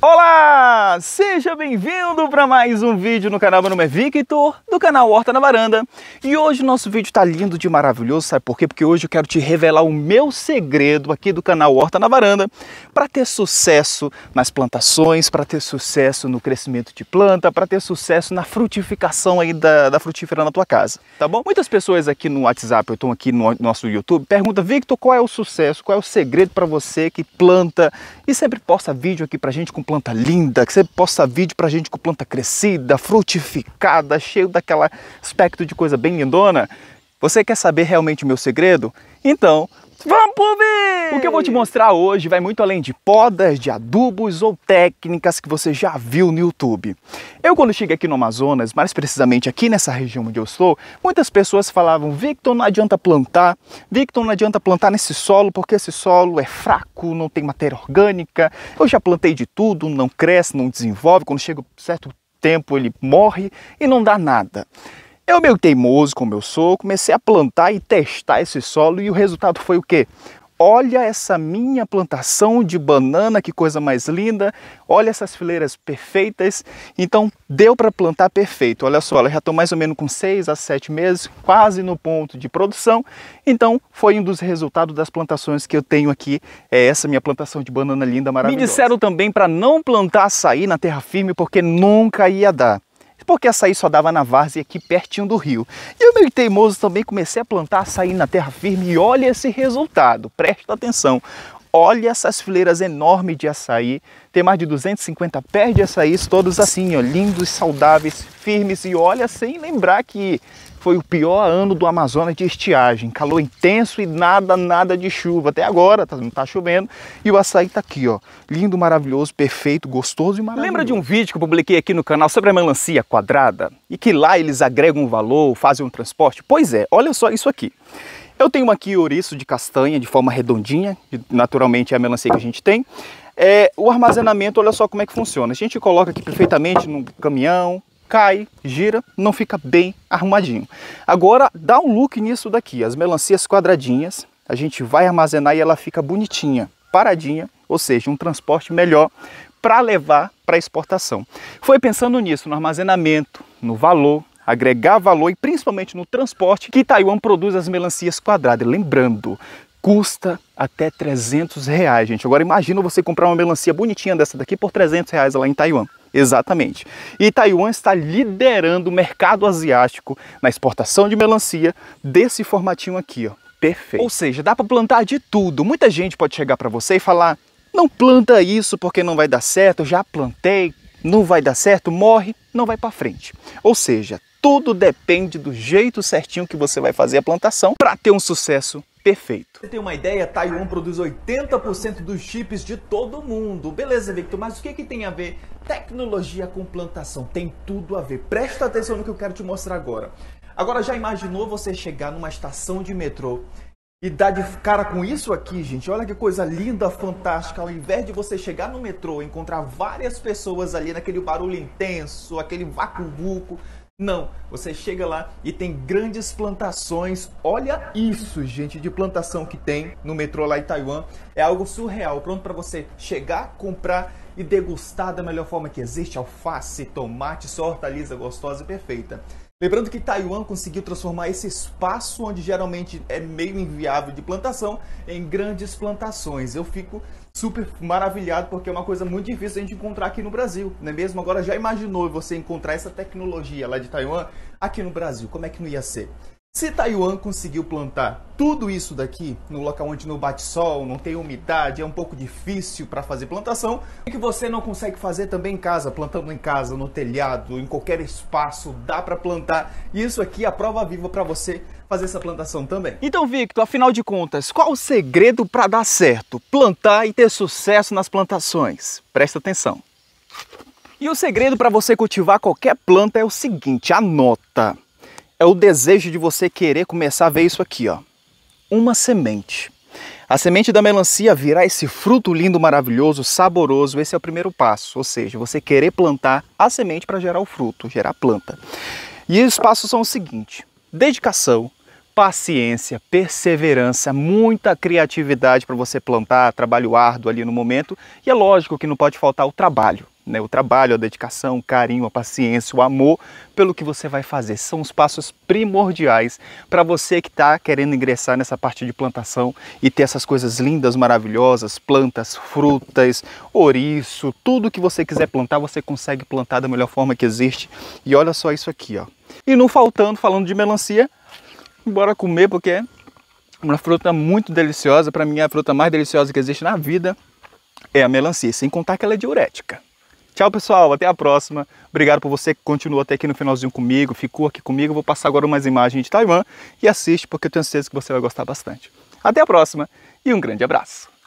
Olá! Olá! Seja bem-vindo para mais um vídeo no canal. Meu nome é Victor, do canal Horta na Varanda. E hoje o nosso vídeo está lindo de maravilhoso, sabe por quê? Porque hoje eu quero te revelar o meu segredo aqui do canal Horta na Varanda para ter sucesso nas plantações, para ter sucesso no crescimento de planta, para ter sucesso na frutificação aí da, da, frutífera na tua casa, tá bom? Muitas pessoas aqui no WhatsApp, eu estou aqui no nosso YouTube, perguntam, Victor, qual é o sucesso, qual é o segredo para você que planta e sempre posta vídeo aqui para gente com planta linda, que você posta vídeo pra gente com planta crescida, frutificada, cheio daquela aspecto de coisa bem lindona? Você quer saber realmente o meu segredo? Então, Vamos pro vídeo! O que eu vou te mostrar hoje vai muito além de podas, de adubos ou técnicas que você já viu no YouTube. Eu quando cheguei aqui no Amazonas, mais precisamente aqui nessa região onde eu estou, muitas pessoas falavam, Victor, não adianta plantar, Victor, não adianta plantar nesse solo porque esse solo é fraco, não tem matéria orgânica, eu já plantei de tudo, não cresce, não desenvolve, quando chega um certo tempo ele morre e não dá nada. Eu, meio teimoso como eu sou, comecei a plantar e testar esse solo e o resultado foi o quê? Olha essa minha plantação de banana, que coisa mais linda. Olha essas fileiras perfeitas. Então, deu para plantar perfeito. Olha só, ela já estou mais ou menos com 6 a 7 meses, quase no ponto de produção. Então, foi um dos resultados das plantações que eu tenho aqui. É essa minha plantação de banana linda, maravilhosa. Me disseram também para não plantar açaí na terra firme, porque nunca ia dar porque açaí só dava na várzea aqui pertinho do rio. E eu meio teimoso também comecei a plantar açaí na terra firme e olha esse resultado, presta atenção. Olha essas fileiras enormes de açaí, tem mais de 250 pés de açaí, todos assim, ó, lindos, saudáveis, firmes e olha, sem lembrar que foi o pior ano do Amazonas de estiagem. Calor intenso e nada, nada de chuva. Até agora, tá, não tá chovendo. E o açaí tá aqui, ó. Lindo, maravilhoso, perfeito, gostoso e maravilhoso. Lembra de um vídeo que eu publiquei aqui no canal sobre a melancia quadrada? E que lá eles agregam um valor, fazem um transporte? Pois é, olha só isso aqui. Eu tenho aqui ouriço de castanha de forma redondinha, naturalmente é a melancia que a gente tem. É, o armazenamento, olha só como é que funciona. A gente coloca aqui perfeitamente no caminhão, cai, gira, não fica bem arrumadinho. Agora dá um look nisso daqui, as melancias quadradinhas, a gente vai armazenar e ela fica bonitinha, paradinha, ou seja, um transporte melhor para levar para exportação. Foi pensando nisso, no armazenamento, no valor, agregar valor e principalmente no transporte que Taiwan produz as melancias quadradas. Lembrando, custa até 300 reais, gente. Agora imagina você comprar uma melancia bonitinha dessa daqui por 300 reais lá em Taiwan. Exatamente. E Taiwan está liderando o mercado asiático na exportação de melancia desse formatinho aqui, ó. Perfeito. Ou seja, dá para plantar de tudo. Muita gente pode chegar para você e falar: "Não planta isso porque não vai dar certo, já plantei, não vai dar certo, morre, não vai para frente". Ou seja, tudo depende do jeito certinho que você vai fazer a plantação para ter um sucesso perfeito. Você tem uma ideia? Taiwan produz 80% dos chips de todo mundo. Beleza, Victor, mas o que, que tem a ver tecnologia com plantação? Tem tudo a ver. Presta atenção no que eu quero te mostrar agora. Agora, já imaginou você chegar numa estação de metrô e dar de cara com isso aqui, gente? Olha que coisa linda, fantástica. Ao invés de você chegar no metrô e encontrar várias pessoas ali naquele barulho intenso, aquele vácuo não, você chega lá e tem grandes plantações. Olha isso, gente, de plantação que tem no metrô lá em Taiwan. É algo surreal, pronto para você chegar, comprar e degustar da melhor forma que existe alface, tomate, só hortaliza gostosa e perfeita. Lembrando que Taiwan conseguiu transformar esse espaço onde geralmente é meio inviável de plantação em grandes plantações. Eu fico super maravilhado porque é uma coisa muito difícil a gente encontrar aqui no Brasil, não é mesmo? Agora já imaginou você encontrar essa tecnologia lá de Taiwan aqui no Brasil? Como é que não ia ser? Se Taiwan conseguiu plantar tudo isso daqui no local onde não bate sol, não tem umidade, é um pouco difícil para fazer plantação, o que você não consegue fazer também em casa, plantando em casa, no telhado, em qualquer espaço, dá para plantar. E isso aqui é a prova viva para você fazer essa plantação também. Então, Victor, afinal de contas, qual o segredo para dar certo, plantar e ter sucesso nas plantações? Presta atenção. E o segredo para você cultivar qualquer planta é o seguinte, anota é o desejo de você querer começar a ver isso aqui, ó. Uma semente. A semente da melancia virar esse fruto lindo, maravilhoso, saboroso, esse é o primeiro passo, ou seja, você querer plantar a semente para gerar o fruto, gerar a planta. E os passos são o seguinte: dedicação, paciência, perseverança, muita criatividade para você plantar, trabalho árduo ali no momento, e é lógico que não pode faltar o trabalho né? o trabalho, a dedicação, o carinho, a paciência, o amor pelo que você vai fazer. São os passos primordiais para você que está querendo ingressar nessa parte de plantação e ter essas coisas lindas, maravilhosas, plantas, frutas, ouriço, tudo que você quiser plantar, você consegue plantar da melhor forma que existe. E olha só isso aqui, ó. E não faltando, falando de melancia, bora comer porque é uma fruta muito deliciosa. Para mim, é a fruta mais deliciosa que existe na vida é a melancia, sem contar que ela é diurética. Tchau, pessoal. Até a próxima. Obrigado por você que continuou até aqui no finalzinho comigo, ficou aqui comigo. Vou passar agora umas imagens de Taiwan e assiste, porque eu tenho certeza que você vai gostar bastante. Até a próxima e um grande abraço.